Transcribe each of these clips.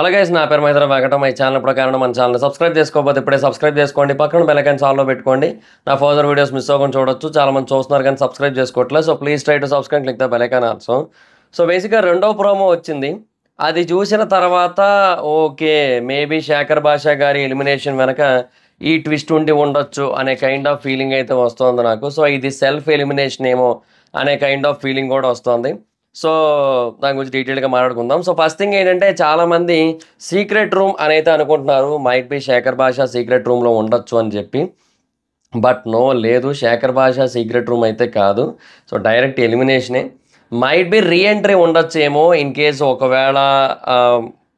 అలాగే నా పేరు మైదరా వెంకటం మై ఛానల్ ఇప్పుడు కారణం మన ఛానల్ సబ్స్క్రైబ్ చేసుకోకపోతే ఇప్పుడే సబ్స్క్రైబ్ చేసుకోండి పక్కన బెలకైన్ ఛానల్లో పెట్టుకోండి నా ఫర్దర్ వీడియోస్ మిస్ అవ్వకుండా చూడొచ్చు చాలా మంది చూస్తున్నారు కానీ సబ్స్క్రైబ్ చేసుకోవట్లేదు so please try to subscribe click the bell icon also so బేసిక్గా రెండవ ప్రోమో వచ్చింది అది చూసిన తర్వాత ఓకే మేబీ శేఖర్ భాష గారి ఎలిమినేషన్ వెనక ఈ ట్విస్ట్ ఉండి ఉండొచ్చు అనే కైండ్ ఆఫ్ ఫీలింగ్ అయితే వస్తుంది నాకు సో ఇది సెల్ఫ్ ఎలిమినేషన్ ఏమో అనే కైండ్ ఆఫ్ ఫీలింగ్ కూడా వస్తుంది సో దాని గురించి డీటెయిల్గా మాట్లాడుకుందాం సో ఫస్ట్ థింగ్ ఏంటంటే చాలామంది సీక్రెట్ రూమ్ అనైతే అనుకుంటున్నారు మైట్ బి శేఖర్ భాష సీక్రెట్ రూమ్లో ఉండొచ్చు అని చెప్పి బట్ నో లేదు శేఖర్ భాష సీక్రెట్ రూమ్ అయితే కాదు సో డైరెక్ట్ ఎలిమినేషనే మైట్ బి రీఎంట్రీ ఉండొచ్చేమో ఇన్ కేసు ఒకవేళ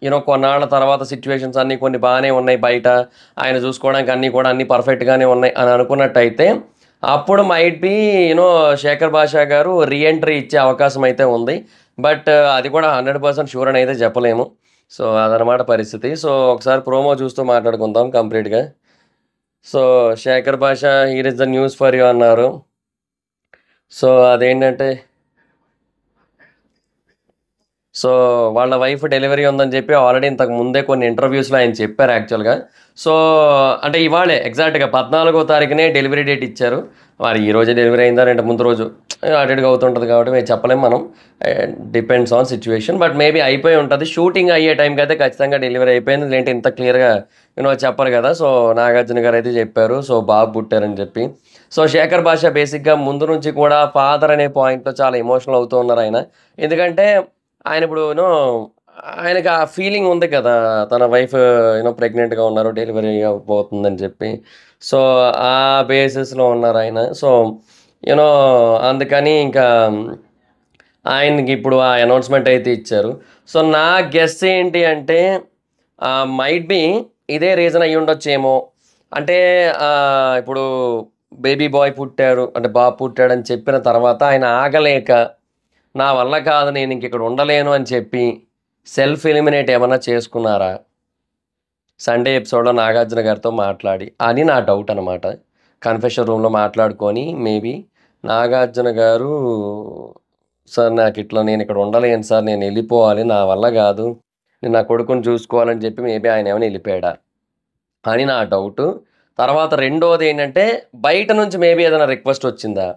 యూనో um, కొన్నాళ్ళ తర్వాత సిచ్యువేషన్స్ అన్నీ కొన్ని బాగానే ఉన్నాయి బయట ఆయన చూసుకోవడానికి అన్నీ కూడా అన్నీ పర్ఫెక్ట్గానే ఉన్నాయి అని అనుకున్నట్టయితే అప్పుడు might be you know Shekhar Basha గారు రీఎంట్రీ ఇచ్చే అవకాశం అయితే ఉంది బట్ uh, అది కూడా హండ్రెడ్ పర్సెంట్ షూర్ అని అయితే చెప్పలేము సో అదనమాట పరిస్థితి సో ఒకసారి ప్రోమో చూస్తూ మాట్లాడుకుందాం కంప్లీట్గా so Shekhar Basha here is the news for you అన్నారు సో అదేంటంటే సో వాళ్ళ వైఫ్ డెలివరీ ఉందని చెప్పి ఆల్రెడీ ఇంతకు ముందే కొన్ని ఇంటర్వ్యూస్లో ఆయన చెప్పారు యాక్చువల్గా సో అంటే ఇవాళే ఎగ్జాక్ట్గా పద్నాలుగో తారీఖునే డెలివరీ డేట్ ఇచ్చారు వారు ఈ రోజే డెలివరీ అయిందా రెండు ముందు రోజు అటెడ్గా అవుతుంటుంది కాబట్టి మేము చెప్పలేము మనం depends on situation but maybe అయిపోయి ఉంటుంది షూటింగ్ అయ్యే టైంకి అయితే ఖచ్చితంగా డెలివరీ అయిపోయింది లేంటి ఇంత క్లియర్గా యూనో చెప్పరు కదా సో నాగార్జున గారు అయితే చెప్పారు సో బాబు పుట్టారని చెప్పి సో శేఖర్ భాష బేసిక్గా ముందు నుంచి కూడా ఫాదర్ అనే పాయింట్లో చాలా ఎమోషనల్ అవుతూ ఉన్నారు ఆయన ఎందుకంటే ఆయన ఇప్పుడు యూనో ఆయనకి ఆ ఫీలింగ్ ఉంది కదా తన వైఫ్ యూనో ప్రెగ్నెంట్గా ఉన్నారు డెలివరీ పోతుందని చెప్పి సో ఆ బేసిస్లో ఉన్నారు ఆయన సో యూనో అందుకని ఇంకా ఆయనకి ఇప్పుడు ఆ అనౌన్స్మెంట్ అయితే ఇచ్చారు సో నా గెస్ ఏంటి అంటే మైట్ బి ఇదే రీజన్ అయ్యి ఉండొచ్చేమో అంటే ఇప్పుడు బేబీ బాయ్ పుట్టారు అంటే బాబు పుట్టాడని చెప్పిన తర్వాత ఆయన ఆగలేక నా వల్ల కాదు నేను ఇంక ఇక్కడ ఉండలేను అని చెప్పి సెల్ఫ్ ఎలిమినేట్ ఏమైనా చేసుకున్నారా సండే ఎపిసోడ్లో నాగార్జున గారితో మాట్లాడి అని నా డౌట్ అనమాట కన్ఫెషన్ రూమ్లో మాట్లాడుకొని మేబీ నాగార్జున గారు సార్ నాకు ఇట్లా నేను ఇక్కడ ఉండలేను సార్ నేను వెళ్ళిపోవాలి నా వల్ల కాదు నేను నా కొడుకుని చూసుకోవాలని చెప్పి మేబీ ఆయన ఏమైనా వెళ్ళిపోయాడా అని నా డౌట్ తర్వాత రెండోది ఏంటంటే బయట నుంచి మేబీ ఏదైనా రిక్వెస్ట్ వచ్చిందా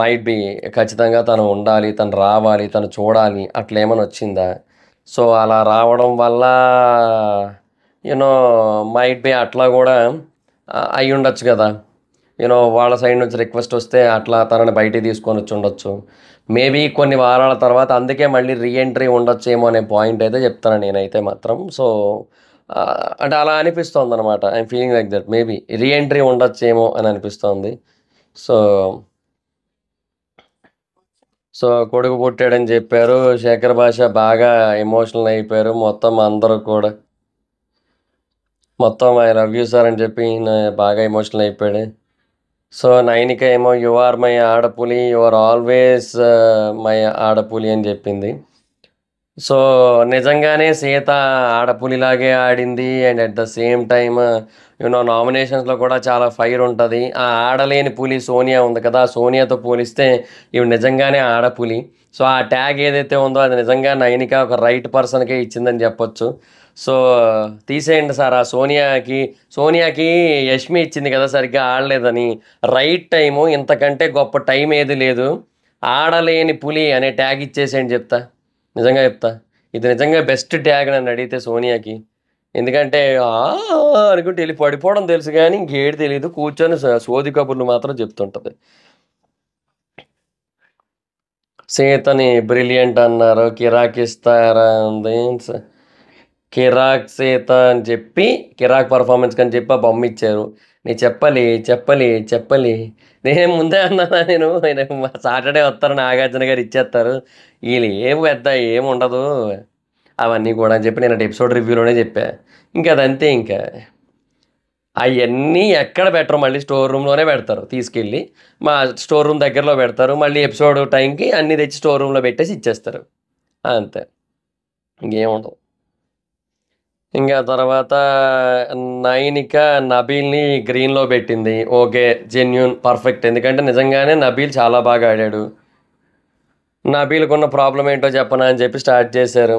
మైట్ బి ఖచ్చితంగా తను ఉండాలి తను రావాలి తను చూడాలి అట్లేమని వచ్చిందా సో అలా రావడం వల్ల యూనో మైట్ బి అట్లా కూడా అయి ఉండొచ్చు కదా యూనో వాళ్ళ సైడ్ నుంచి రిక్వెస్ట్ వస్తే అట్లా తనని బయటికి తీసుకొని వచ్చి ఉండొచ్చు మేబీ కొన్ని వారాల తర్వాత అందుకే మళ్ళీ రీఎంట్రీ ఉండొచ్చేమో అనే పాయింట్ అయితే చెప్తాను నేనైతే మాత్రం సో అంటే అలా అనిపిస్తుంది అనమాట I'm feeling like that maybe reentry ఉండొచ్చేమో అని అనిపిస్తుంది సో సో కొడుకు పుట్టాడని చెప్పారు శేఖర్ భాష బాగా ఎమోషనల్ అయిపోయారు మొత్తం అందరూ కూడా మొత్తం ఆయన రవ్యూ సార్ అని చెప్పి బాగా ఎమోషనల్ అయిపోయాడు సో నైనిక ఏమో యు ఆర్ మై ఆడపులి యు ఆర్ ఆల్వేస్ మై ఆడపులి అని చెప్పింది సో నిజంగానే సీత ఆడపులిలాగే ఆడింది and at the same time you know నామినేషన్స్లో కూడా చాలా ఫైర్ ఉంటుంది ఆ ఆడలేని పులి సోనియా ఉంది కదా సోనియాతో పోలిస్తే ఇవి నిజంగానే ఆడపులి సో ఆ ట్యాగ్ ఏదైతే ఉందో అది నిజంగా నైనిక ఒక రైట్ పర్సన్కే ఇచ్చిందని చెప్పొచ్చు సో తీసేయండి సార్ ఆ సోనియాకి సోనియాకి యష్మి ఇచ్చింది కదా సరిగ్గా ఆడలేదని రైట్ టైము ఇంతకంటే గొప్ప టైం ఏది లేదు ఆడలేని పులి అనే ట్యాగ్ ఇచ్చేసేయండి చెప్తా నిజంగా చెప్తా ఇది నిజంగా బెస్ట్ ట్యాగ్ నన్ను అడిగితే సోనియాకి ఎందుకంటే అనుకుంటే వెళ్ళి పడిపోవడం తెలుసు కానీ ఇంకేడు తెలియదు కూర్చొని సోది కబుర్లు మాత్రం చెప్తుంటుంది సీతని బ్రిలియంట్ అన్నారు కిరాక్ ఇస్తారంది కిరాక్ సీత అని చెప్పి కిరాక్ పర్ఫార్మెన్స్ అని చెప్పి ఆ బొమ్మ ఇచ్చారు నీ చెప్పలి చెప్పలి చెప్పలి నేను ముందే అన్నానా నేను సాటర్డే వస్తారు నాగార్జున గారు ఇచ్చేస్తారు వీళ్ళు ఏం పెద్ద ఏముండదు అవన్నీ కూడా అని చెప్పి నేను ఎపిసోడ్ రివ్యూలోనే చెప్పా ఇంకా అదంతే ఇంకా అవన్నీ ఎక్కడ పెట్టరు మళ్ళీ స్టోర్ రూమ్లోనే పెడతారు తీసుకెళ్ళి మా స్టోర్ రూమ్ దగ్గరలో పెడతారు మళ్ళీ ఎపిసోడ్ టైంకి అన్నీ తెచ్చి స్టోర్ రూమ్లో పెట్టేసి ఇచ్చేస్తారు అంతే ఇంకేముండదు ఇంకా తర్వాత నైనిక నబీల్ని గ్రీన్లో పెట్టింది ఓకే జెన్యున్ పర్ఫెక్ట్ ఎందుకంటే నిజంగానే నబీల్ చాలా బాగా ఆడాడు నబీలకున్న ప్రాబ్లం ఏంటో చెప్పనా అని చెప్పి స్టార్ట్ చేశారు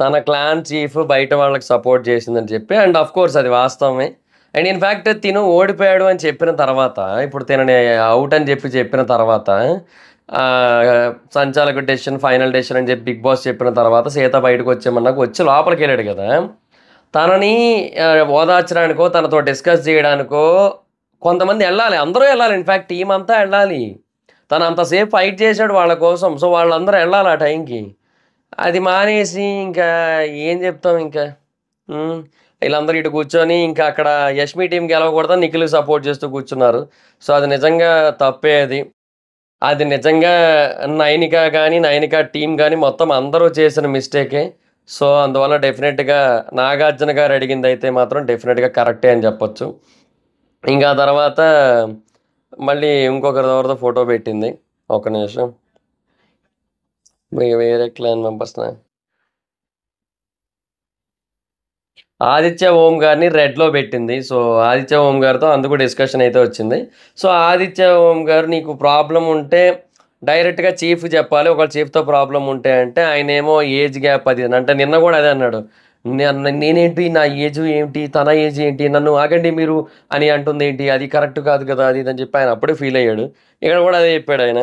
తన క్లాన్ చీఫ్ బయట వాళ్ళకి సపోర్ట్ చేసిందని చెప్పి అండ్ అఫ్ కోర్స్ అది వాస్తవమే అండ్ ఇన్ఫ్యాక్ట్ తిను ఓడిపోయాడు అని చెప్పిన తర్వాత ఇప్పుడు తినని అవుట్ అని చెప్పి చెప్పిన తర్వాత సంచాలక డెసిషన్ ఫైనల్ డెసిషన్ అని చెప్పి బిగ్ బాస్ చెప్పిన తర్వాత సీత బయటకు వచ్చామన్నాక వచ్చి లోపలికి వెళ్ళాడు కదా తనని ఓదార్చడానికో తనతో డిస్కస్ చేయడానికో కొంతమంది వెళ్ళాలి అందరూ వెళ్ళాలి ఇన్ఫ్యాక్ట్ టీం అంతా వెళ్ళాలి తను అంతసేపు ఫైట్ చేశాడు వాళ్ళ కోసం సో వాళ్ళందరూ వెళ్ళాలి ఆ టైంకి అది మానేసి ఇంకా ఏం చెప్తాం ఇంకా వీళ్ళందరూ ఇటు కూర్చొని ఇంకా అక్కడ యష్మి టీం గెలవకూడదని నిఖిల్ సపోర్ట్ చేస్తూ కూర్చున్నారు సో అది నిజంగా తప్పే అది అది నిజంగా నైనిక కానీ నైనిక టీం కానీ మొత్తం అందరూ చేసిన మిస్టేకే సో అందువల్ల డెఫినెట్గా నాగార్జున గారు అడిగింది అయితే మాత్రం డెఫినెట్గా కరెక్టే అని చెప్పొచ్చు ఇంకా తర్వాత మళ్ళీ ఇంకొకరి ఎవరితో ఫోటో పెట్టింది ఒక నిమిషం వేరే క్లాన్ మెంబర్స్ ఆదిత్య ఓం గారిని రెడ్లో పెట్టింది సో ఆదిత్య ఓం గారితో అందుకు డిస్కషన్ అయితే వచ్చింది సో ఆదిత్య ఓం గారు నీకు ప్రాబ్లం ఉంటే డైరెక్ట్గా చీఫ్ చెప్పాలి ఒకవేళ చీఫ్తో ప్రాబ్లం ఉంటే అంటే ఆయన ఏమో ఏజ్ గ్యాప్ అది అంటే నిన్న కూడా అదే అన్నాడు నేనేంటి నా ఏజ్ ఏంటి తన ఏజ్ ఏంటి నన్ను ఆగండి మీరు అని అంటుంది ఏంటి అది కరెక్ట్ కాదు కదా అది అని చెప్పి ఆయన అప్పుడే ఫీల్ అయ్యాడు ఇక్కడ కూడా అదే చెప్పాడు ఆయన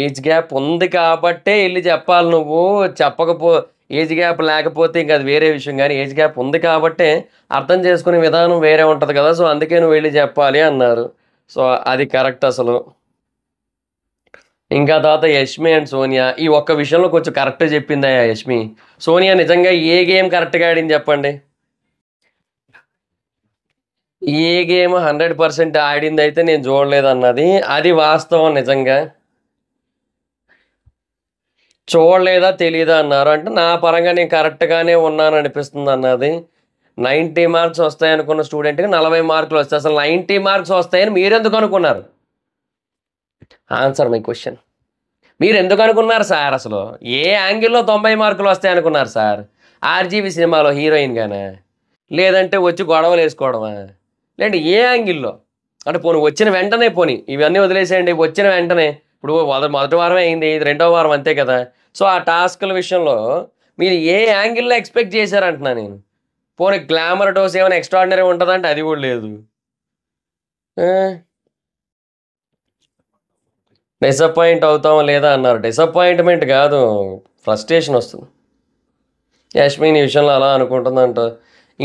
ఏజ్ గ్యాప్ ఉంది కాబట్టే వెళ్ళి చెప్పాలి నువ్వు చెప్పకపో ఏజ్ గ్యాప్ లేకపోతే ఇంకా అది వేరే విషయం కానీ ఏజ్ గ్యాప్ ఉంది కాబట్టే అర్థం చేసుకునే విధానం వేరే ఉంటుంది కదా సో అందుకే నువ్వు వెళ్ళి చెప్పాలి అన్నారు సో అది కరెక్ట్ అసలు ఇంకా తర్వాత యష్మి అండ్ సోనియా ఈ ఒక్క విషయంలో కొంచెం కరెక్ట్ చెప్పిందా యష్మి సోనియా నిజంగా ఏ గేమ్ కరెక్ట్గా ఆడింది చెప్పండి ఏ గేమ్ హండ్రెడ్ పర్సెంట్ ఆడింది అయితే నేను చూడలేదు అన్నది అది వాస్తవం నిజంగా చూడలేదా తెలియదా అన్నారు అంటే నా పరంగా నేను కరెక్ట్గానే ఉన్నాను అనిపిస్తుంది అన్నది నైంటీ మార్క్స్ వస్తాయనుకున్న స్టూడెంట్కి నలభై మార్కులు వస్తాయి అసలు నైంటీ మార్క్స్ వస్తాయని మీరెందుకు అనుకున్నారు ఆన్సర్ మై క్వశ్చన్ మీరు ఎందుకు అనుకున్నారు సార్ అసలు ఏ యాంగిల్లో తొంభై మార్కులు వస్తాయి అనుకున్నారు సార్ ఆర్జీవి సినిమాలో హీరోయిన్గానే లేదంటే వచ్చి గొడవలు వేసుకోవడమా లేదంటే ఏ యాంగిల్లో అంటే పోనీ వచ్చిన వెంటనే పోనీ ఇవన్నీ వదిలేసేయండి వచ్చిన వెంటనే ఇప్పుడు మొదటి వారం అయింది ఇది రెండో వారం అంతే కదా సో ఆ టాస్కుల విషయంలో మీరు ఏ యాంగిల్లో ఎక్స్పెక్ట్ చేశారంటున్నా నేను పోనీ గ్లామర్ డోస్ ఏమైనా ఎక్స్ట్రాడినరీ ఉంటుందంటే అది కూడా లేదు డిసప్పాయింట్ అవుతాం లేదా అన్నారు డిసప్పాయింట్మెంట్ కాదు ఫ్రస్ట్రేషన్ వస్తుంది యాష్మిన్ ఈ విషయంలో అలా అనుకుంటుందంట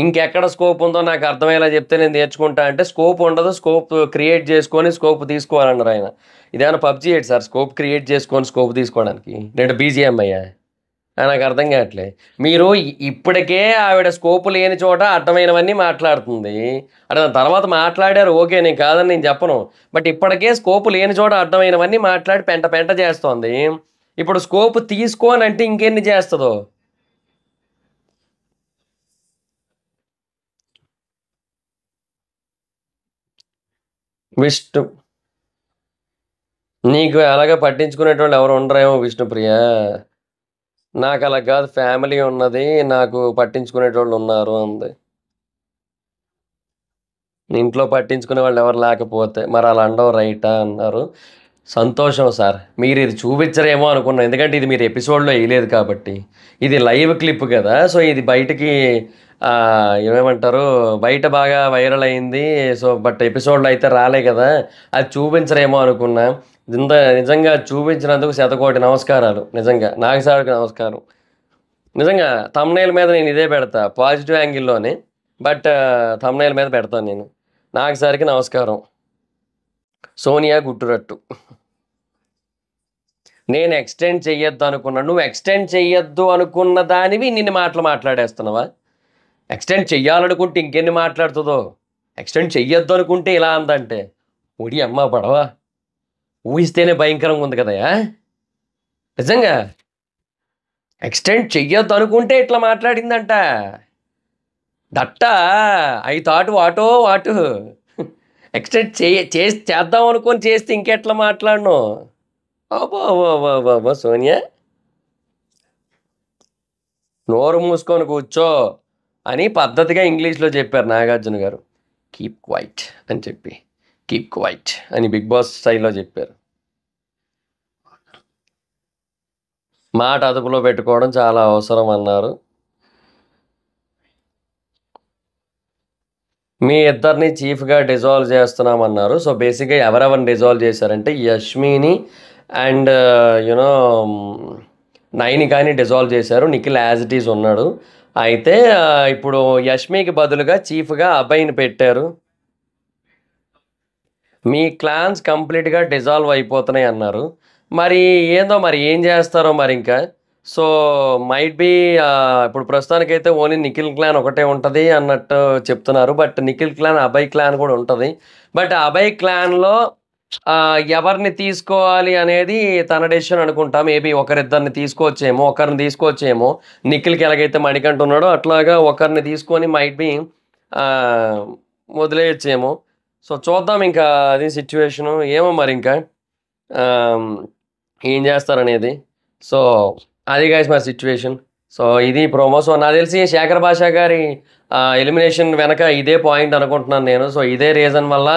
ఇంకెక్కడ స్కోప్ ఉందో నాకు అర్థమయ్యేలా చెప్తే నేను నేర్చుకుంటా అంటే స్కోప్ ఉండదు స్కోప్ క్రియేట్ చేసుకొని స్కోప్ తీసుకోవాలన్నారు ఆయన ఇదేమైనా పబ్జీ ఏంటి సార్ స్కోప్ క్రియేట్ చేసుకొని స్కోప్ తీసుకోవడానికి రెండు బీజిఎం అయ్యా నాకు అర్థం కావట్లే మీరు ఇప్పటికే ఆవిడ స్కోప్ లేని చోట అడ్డమైనవన్నీ మాట్లాడుతుంది అంటే తర్వాత మాట్లాడారు ఓకే నేను కాదని నేను చెప్పను బట్ ఇప్పటికే స్కోప్ లేని చోట అడ్డమైనవన్నీ మాట్లాడి పెంట పెంట చేస్తోంది ఇప్పుడు స్కోప్ తీసుకోని అంటే ఇంకెన్ని చేస్తుందో విష్ణు నీకు అలాగే పట్టించుకునేటువంటి ఎవరు ఉండరేమో విష్ణుప్రియ నాకు అలా కాదు ఫ్యామిలీ ఉన్నది నాకు పట్టించుకునేటోళ్ళు ఉన్నారు అంది ఇంట్లో పట్టించుకునే వాళ్ళు ఎవరు లేకపోతే మరి అలా అండవు రైటా అన్నారు సంతోషం సార్ మీరు ఇది చూపించరేమో అనుకున్నాను ఎందుకంటే ఇది మీరు ఎపిసోడ్లో వేయలేదు కాబట్టి ఇది లైవ్ క్లిప్ కదా సో ఇది బయటికి ఏమేమంటారు బయట బాగా వైరల్ అయింది సో బట్ ఎపిసోడ్లో అయితే రాలే కదా అది చూపించరేమో అనుకున్నా ఇంత నిజంగా చూపించినందుకు శతకోటి నమస్కారాలు నిజంగా నాగసారికి నమస్కారం నిజంగా తమ్నైల్ మీద నేను ఇదే పెడతా పాజిటివ్ యాంగిల్లోనే బట్ తమ్నైల్ మీద పెడతాను నేను నాగసారికి నమస్కారం సోనియా గుట్టురట్టు నేను ఎక్స్టెండ్ చెయ్యొద్దు అనుకున్నా నువ్వు ఎక్స్టెండ్ చెయ్యొద్దు అనుకున్న దానివి నిన్ను మాటలు మాట్లాడేస్తున్నావా ఎక్స్టెండ్ చెయ్యాలనుకుంటే ఇంకెన్ని మాట్లాడుతుందో ఎక్స్టెండ్ చెయ్యొద్దు అనుకుంటే ఇలా అందంటే ఒడి అమ్మ పడవా ఊహిస్తేనే భయంకరంగా ఉంది కదయా నిజంగా ఎక్స్టెండ్ చెయ్యొద్దు అనుకుంటే ఇట్లా మాట్లాడిందంట దట్ట ఐ థాట్ వాటో వాటు ఎక్స్టెండ్ చే చేద్దాం అనుకొని చేస్తే ఇంకెట్లా మాట్లాడను అబ్బో సోనియా నోరు మూసుకొని కూర్చో అని పద్ధతిగా ఇంగ్లీష్లో చెప్పారు నాగార్జున గారు కీప్ క్వైట్ అని చెప్పి కీప్ క్వైట్ అని బిగ్ బాస్ స్టైల్లో చెప్పారు మాట అదుపులో పెట్టుకోవడం చాలా అవసరం అన్నారు మీ ఇద్దరిని చీఫ్గా డిజాల్వ్ చేస్తున్నామన్నారు సో బేసిక్గా ఎవరెవరిని డిజాల్వ్ చేశారంటే యష్మిని అండ్ యునో నైని కానీ డిజాల్వ్ చేశారు నిఖిల్ యాజ్ ఇట్ ఈజ్ ఉన్నాడు అయితే uh, ఇప్పుడు యష్మికి బదులుగా చీఫ్గా అభయ్ని పెట్టారు మీ క్లాన్స్ కంప్లీట్గా డిజాల్వ్ అయిపోతున్నాయి అన్నారు మరి ఏందో మరి ఏం చేస్తారో మరి ఇంకా సో మైట్ బీ ఇప్పుడు ప్రస్తుతానికైతే ఓన్లీ నిఖిల్ క్లాన్ ఒకటే ఉంటుంది అన్నట్టు చెప్తున్నారు but Nikhil clan Abhay clan కూడా ఉంటుంది బట్ అభయ్ క్లాన్లో ఎవరిని తీసుకోవాలి అనేది తన డెసిషన్ అనుకుంటా మేబీ ఒకరిద్దరిని తీసుకోవచ్చేమో ఒకరిని తీసుకొచ్చేమో నిఖిల్కి ఎలాగైతే మణికంటున్నాడో అట్లాగా ఒకరిని తీసుకొని మైట్ బీ వదిలేయచ్చేమో సో చూద్దాం ఇంకా అది సిచ్యువేషను ఏమో మరి ఇంకా ఏం చేస్తారనేది సో అది గైస్ మా సిచ్యువేషన్ సో ఇది ప్రోమో సో నాకు తెలిసి శేఖర్ భాష గారి ఎలిమినేషన్ వెనక ఇదే పాయింట్ అనుకుంటున్నాను నేను సో ఇదే రీజన్ వల్ల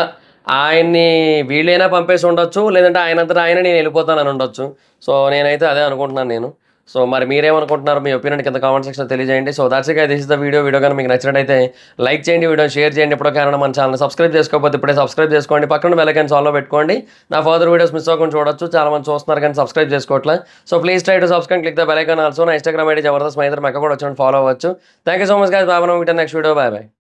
ఆయన్ని వీళ్ళైనా పంపేసి ఉండొచ్చు లేదంటే ఆయనంతటా ఆయన నేను వెళ్ళిపోతానని ఉండొచ్చు సో నేనైతే అదే అనుకుంటున్నాను నేను సో మరి మీరేమనుకుంటున్నారు మీ ఒపీనియన్ కింద కామెంట్ సెక్షన్ తెలియజేయండి so that's this is the video video కానీ మీకు నచ్చినట్టయితే లైక్ చేయండి వీడియో షేర్ చేయండి ఎప్పుడో కారణం మన ఛానల్ సబ్స్క్రైబ్ చేసుకోకపోతే ఇప్పుడే సబ్స్క్రైబ్ చేసుకోండి పక్కన వెళ్ళకండి సాల్వ్ పెట్టుకోండి నా ఫర్దర్ వీడియోస్ మిస్ అవ్వకుండా చూడొచ్చు చాలా మంది చూస్తున్నారు కానీ సబ్స్క్రైబ్ చేసుకోవట్లే so please try to subscribe click the bell icon also నా ఇన్స్టాగ్రామ్ ఐడి జబర్దస్త్ మైదర్ మెక్క కూడా వచ్చి ఫాలో అవ్వచ్చు thank you so much guys బాబా నెక్స్ట్ వీడియో బాయ్ బాయ్